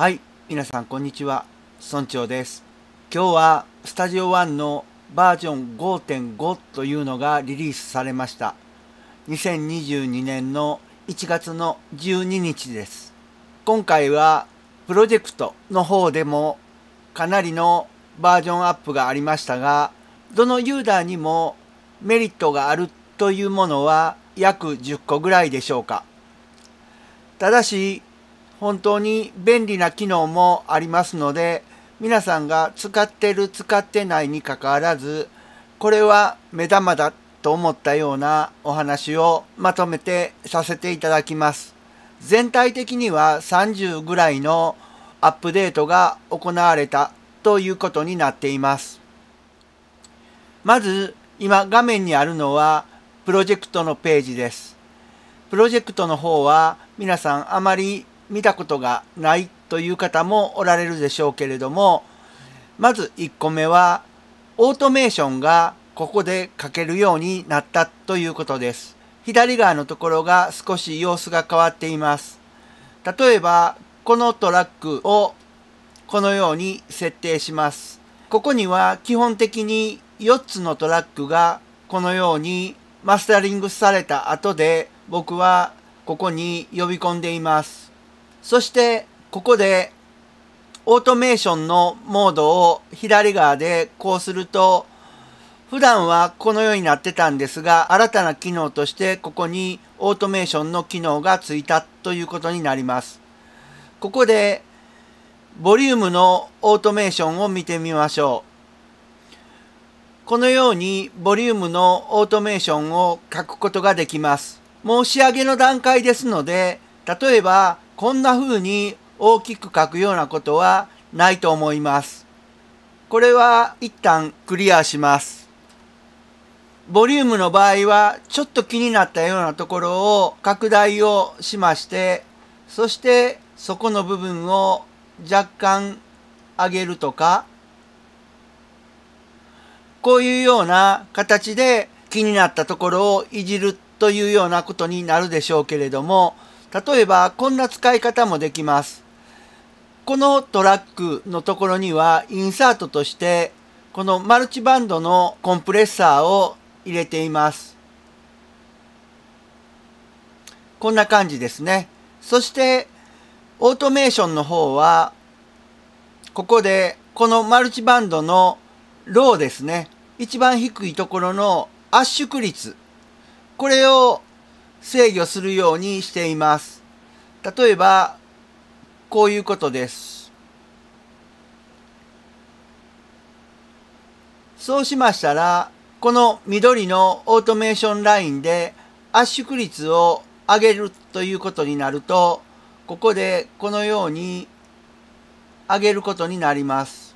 はい、皆さんこんにちは。村長です。今日はスタジオ1のバージョン5.5というのがリリースされました。2022年の1月の12日です。今回はプロジェクトの方でもかなりのバージョンアップがありましたが、どのユーザーにもメリットがあるというものは約10個ぐらいでしょうか。ただし、本当に便利な機能もありますので皆さんが使ってる使ってないにかかわらずこれは目玉だと思ったようなお話をまとめてさせていただきます。全体的には30ぐらいのアップデートが行われたということになっています。まず今画面にあるのはプロジェクトのページです。プロジェクトの方は皆さんあまり見たことがないという方もおられるでしょうけれどもまず1個目はオートメーションがここで書けるようになったということです。左側のところが少し様子が変わっています。例えばこのトラックをこのように設定します。ここには基本的に4つのトラックがこのようにマスタリングされた後で僕はここに呼び込んでいます。そしてここでオートメーションのモードを左側でこうすると普段はこのようになってたんですが新たな機能としてここにオートメーションの機能がついたということになります。ここでボリュームのオートメーションを見てみましょう。このようにボリュームのオートメーションを書くことができます。申し上げの段階ですので例えばこんな風に大きく書くようなことはないと思います。これは一旦クリアします。ボリュームの場合はちょっと気になったようなところを拡大をしましてそしてそこの部分を若干上げるとかこういうような形で気になったところをいじるというようなことになるでしょうけれども例えばこんな使い方もできます。このトラックのところにはインサートとしてこのマルチバンドのコンプレッサーを入れています。こんな感じですね。そしてオートメーションの方はここでこのマルチバンドのローですね。一番低いところの圧縮率。これを制御するようにしています。例えば、こういうことです。そうしましたら、この緑のオートメーションラインで圧縮率を上げるということになると、ここでこのように上げることになります。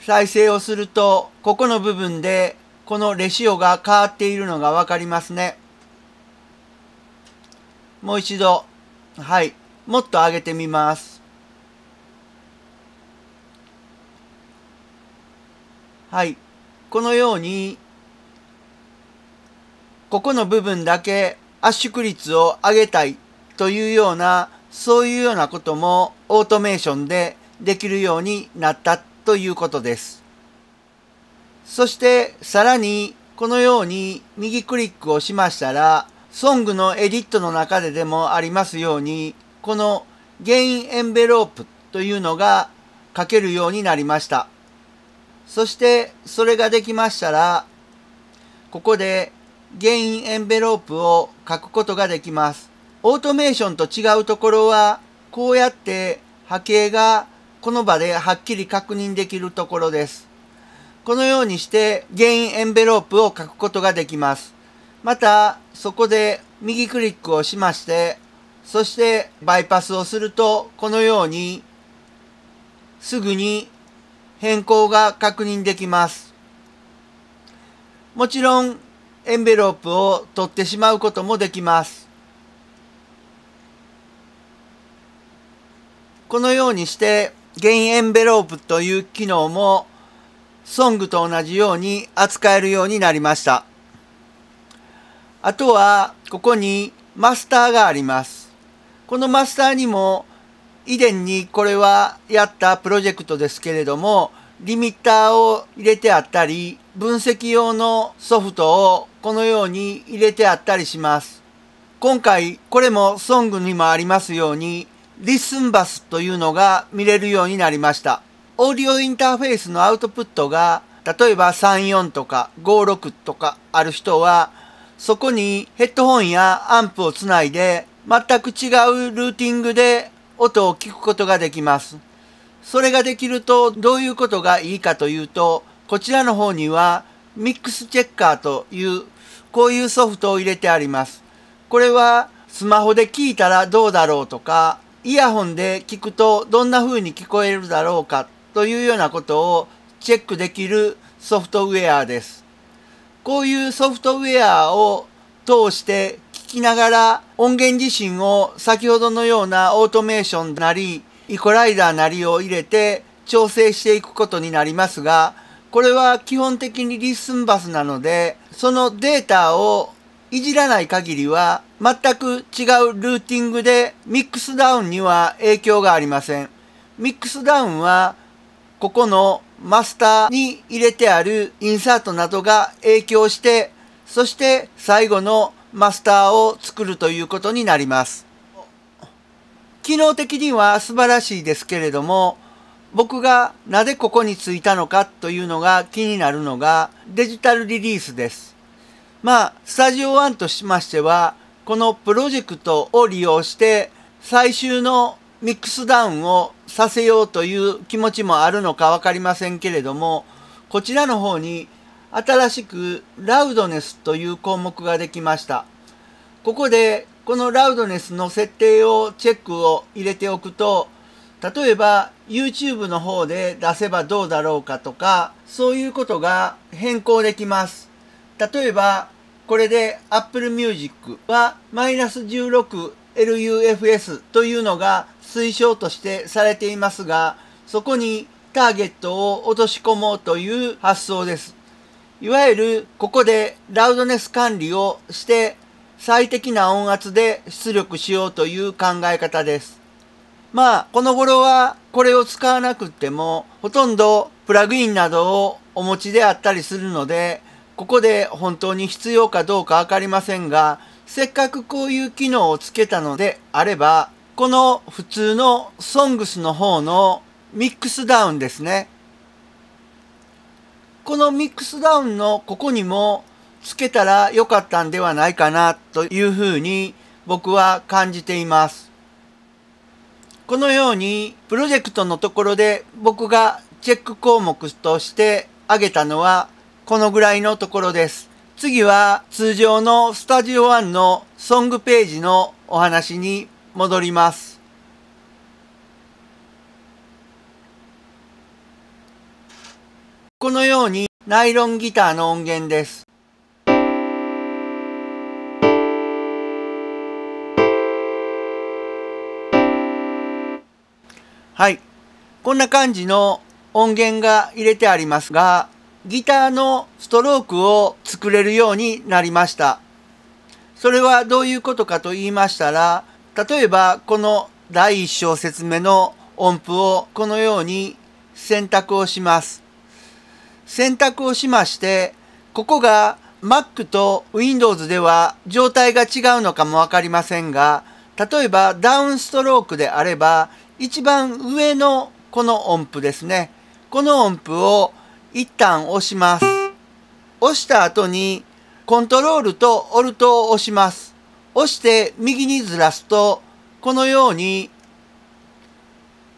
再生をすると、ここの部分でこのレシオが変わっているのがわかりますね。もう一度、はい、もっと上げてみます。はい、このように、ここの部分だけ圧縮率を上げたいというような、そういうようなこともオートメーションでできるようになったということです。そしてさらにこのように右クリックをしましたらソングのエディットの中ででもありますように、このゲインエンベロープというのが書けるようになりました。そしてそれができましたら、ここでゲインエンベロープを書くことができます。オートメーションと違うところは、こうやって波形がこの場ではっきり確認できるところです。このようにしてゲインエンベロープを書くことができます。またそこで右クリックをしましてそしてバイパスをするとこのようにすぐに変更が確認できます。もちろんエンベロープを取ってしまうこともできます。このようにしてゲインエンベロープという機能もソングと同じように扱えるようになりました。あとはここにマスターがあります。このマスターにも以前にこれはやったプロジェクトですけれどもリミッターを入れてあったり分析用のソフトをこのように入れてあったりします。今回これもソングにもありますようにリスンバスというのが見れるようになりました。オーディオインターフェースのアウトプットが例えば34とか56とかある人はそこにヘッドホンやアンプをつないで全く違うルーティングで音を聞くことができます。それができるとどういうことがいいかというと、こちらの方にはミックスチェッカーというこういうソフトを入れてあります。これはスマホで聞いたらどうだろうとか、イヤホンで聞くとどんな風に聞こえるだろうかというようなことをチェックできるソフトウェアです。こういうソフトウェアを通して聞きながら音源自身を先ほどのようなオートメーションなりイコライダーなりを入れて調整していくことになりますがこれは基本的にリッスンバスなのでそのデータをいじらない限りは全く違うルーティングでミックスダウンには影響がありません。ミックスダウンはここのマスターに入れてあるインサートなどが影響して、そして最後のマスターを作るということになります。機能的には素晴らしいですけれども、僕がなぜここに着いたのかというのが気になるのがデジタルリリースです。まあ、スタジオ1としましては、このプロジェクトを利用して最終のミックスダウンをさせようという気持ちもあるのか分かりませんけれどもこちらの方に新しくラウドネスという項目ができましたここでこのラウドネスの設定をチェックを入れておくと例えば YouTube の方で出せばどうだろうかとかそういうことが変更できます例えばこれで Apple Music はマイナス16 LUFS というのが推奨としてされていますが、そこにターゲットを落とし込もうという発想です。いわゆるここでラウドネス管理をして最適な音圧で出力しようという考え方です。まあ、この頃はこれを使わなくてもほとんどプラグインなどをお持ちであったりするので、ここで本当に必要かどうかわかりませんが、せっかくこういう機能をつけたのであれば、この普通の SONGS の方のミックスダウンですね。このミックスダウンのここにもつけたら良かったんではないかなというふうに僕は感じています。このようにプロジェクトのところで僕がチェック項目として挙げたのはこのぐらいのところです。次は通常のスタジオ1のソングページのお話に戻ります。このようにナイロンギターの音源です。はい。こんな感じの音源が入れてありますが、ギターのストロークを作れるようになりました。それはどういうことかと言いましたら、例えばこの第1小節目の音符をこのように選択をします。選択をしまして、ここが Mac と Windows では状態が違うのかもわかりませんが、例えばダウンストロークであれば、一番上のこの音符ですね。この音符を一旦押します。押した後にコントロールとオルトを押します。押して右にずらすとこのように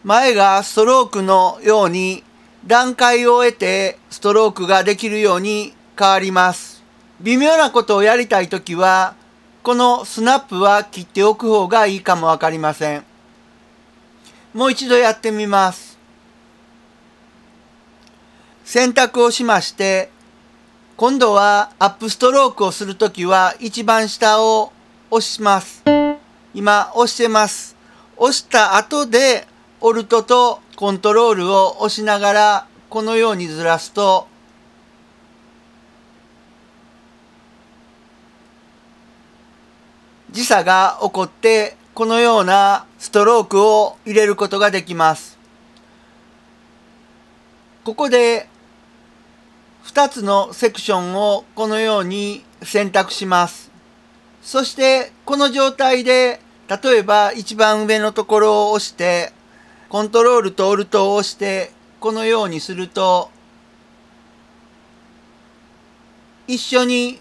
前がストロークのように段階を得てストロークができるように変わります。微妙なことをやりたいときはこのスナップは切っておく方がいいかもわかりません。もう一度やってみます。選択をしまして、今度はアップストロークをするときは一番下を押します。今押してます。押した後でオルトとコントロールを押しながらこのようにずらすと時差が起こってこのようなストロークを入れることができます。ここで2つのセクションをこのように選択します。そしてこの状態で例えば一番上のところを押してコントロールとオルトを押してこのようにすると一緒に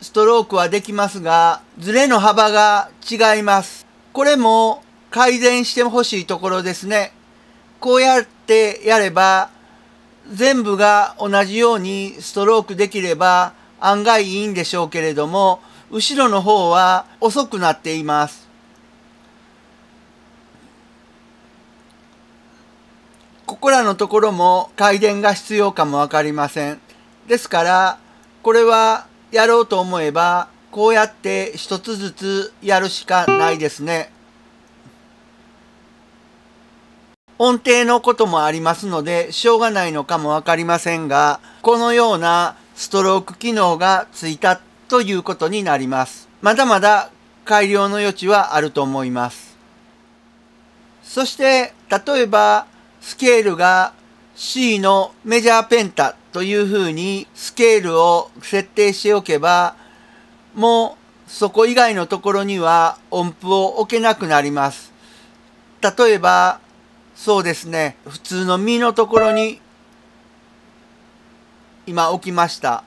ストロークはできますがズレの幅が違います。これも改善してほしいところですね。こうやってやれば全部が同じようにストロークできれば案外いいんでしょうけれども後ろの方は遅くなっています。ここらのところも改転が必要かもわかりません。ですからこれはやろうと思えばこうやって一つずつやるしかないですね。音程のこともありますのでしょうがないのかも分かりませんがこのようなストローク機能がついたということになりますまだまだ改良の余地はあると思いますそして例えばスケールが C のメジャーペンタというふうにスケールを設定しておけばもうそこ以外のところには音符を置けなくなります例えばそうですね普通の実のところに今置きました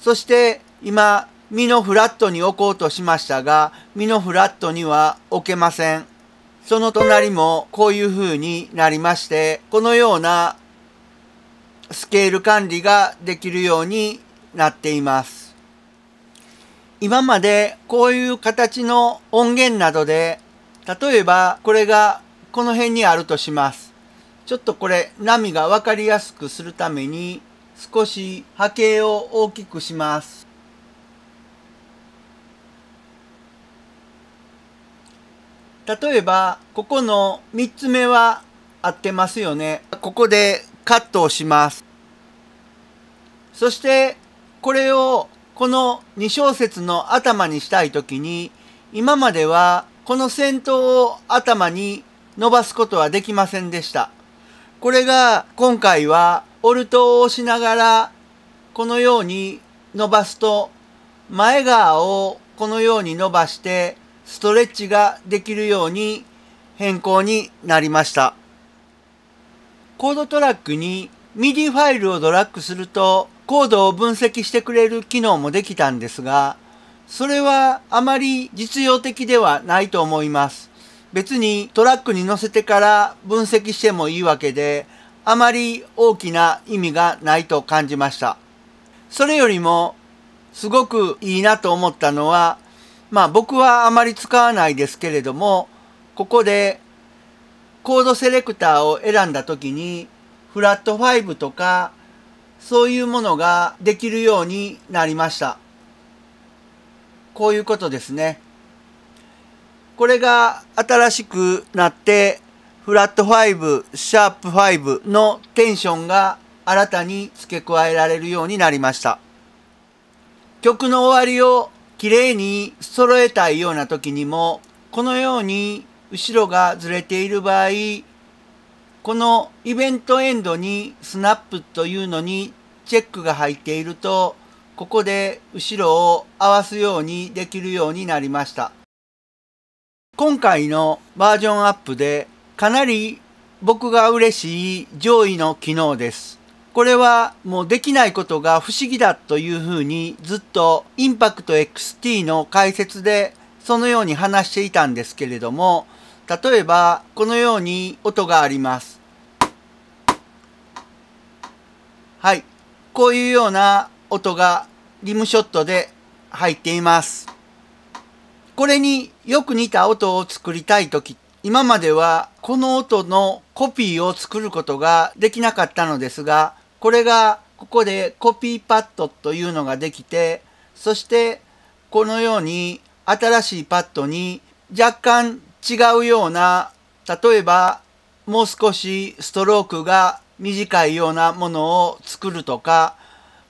そして今実のフラットに置こうとしましたが実のフラットには置けませんその隣もこういう風になりましてこのようなスケール管理ができるようになっています今までこういう形の音源などで例えばこれがこの辺にあるとします。ちょっとこれ波が分かりやすくするために少し波形を大きくします。例えばここの3つ目は合ってますよね。ここでカットをします。そしてこれをこの2小節の頭にしたい時に今まではこの先頭を頭に伸ばすことはできませんでした。これが今回はオルトを押しながらこのように伸ばすと前側をこのように伸ばしてストレッチができるように変更になりました。コードトラックに MIDI ファイルをドラッグするとコードを分析してくれる機能もできたんですが、それはあまり実用的ではないと思います。別にトラックに乗せてから分析してもいいわけで、あまり大きな意味がないと感じました。それよりも、すごくいいなと思ったのは、まあ僕はあまり使わないですけれども、ここでコードセレクターを選んだ時に、フラット5とか、そういうものができるようになりました。こういうことですね。これが新しくなってフラット5、シャープ5のテンションが新たに付け加えられるようになりました。曲の終わりを綺麗に揃えたいような時にも、このように後ろがずれている場合、このイベントエンドにスナップというのにチェックが入っていると、ここで後ろを合わすようにできるようになりました。今回のバージョンアップでかなり僕が嬉しい上位の機能です。これはもうできないことが不思議だというふうにずっとインパクト XT の解説でそのように話していたんですけれども例えばこのように音があります。はい。こういうような音がリムショットで入っています。これによく似た音を作りたい時今まではこの音のコピーを作ることができなかったのですがこれがここでコピーパッドというのができてそしてこのように新しいパッドに若干違うような例えばもう少しストロークが短いようなものを作るとか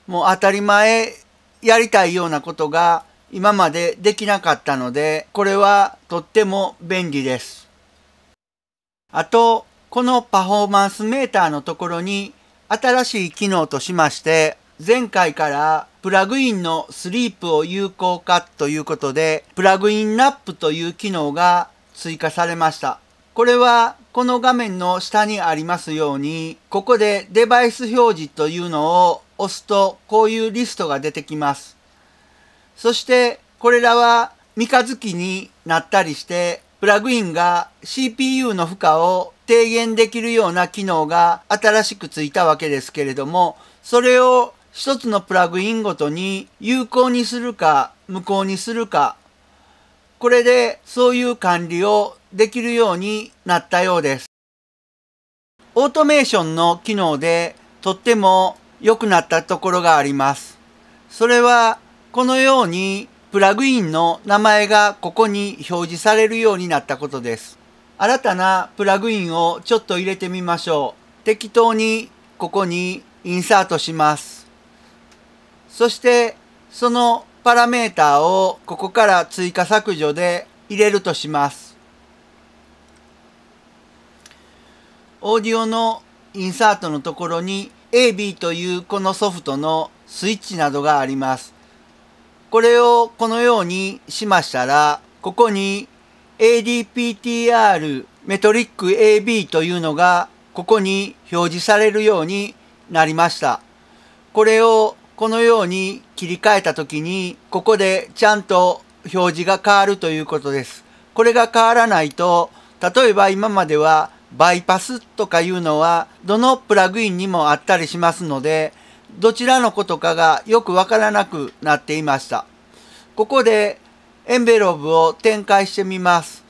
もう当たり前やりたいようなことが今までできなかったので、これはとっても便利です。あと、このパフォーマンスメーターのところに新しい機能としまして、前回からプラグインのスリープを有効化ということで、プラグインラップという機能が追加されました。これはこの画面の下にありますように、ここでデバイス表示というのを押すとこういうリストが出てきます。そしてこれらは三日月になったりして、プラグインが CPU の負荷を低減できるような機能が新しくついたわけですけれども、それを一つのプラグインごとに有効にするか無効にするか、これでそういう管理をできるようになったようです。オートメーションの機能でとっても良くなったところがあります。それはこのようにプラグインの名前がここに表示されるようになったことです。新たなプラグインをちょっと入れてみましょう。適当にここにインサートします。そしてそのパラメータをここから追加削除で入れるとします。オーディオのインサートのところに AB というこのソフトのスイッチなどがあります。これをこのようにしましたら、ここに ADPTR メトリック AB というのがここに表示されるようになりました。これをこのように切り替えた時にここでちゃんと表示が変わるということです。これが変わらないと例えば今まではバイパスとかいうのはどのプラグインにもあったりしますのでどちらのことかがよくわからなくなっていました。ここでエンベローブを展開してみます。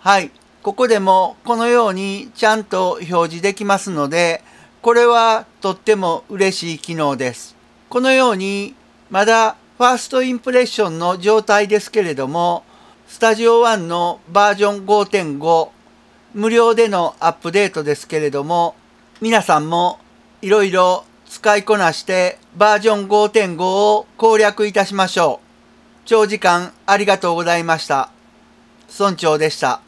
はい。ここでもこのようにちゃんと表示できますので、これはとっても嬉しい機能です。このようにまだファーストインプレッションの状態ですけれども、スタジオ1のバージョン5.5無料でのアップデートですけれども、皆さんもいろいろ使いこなしてバージョン5.5を攻略いたしましょう。長時間ありがとうございました。村長でした。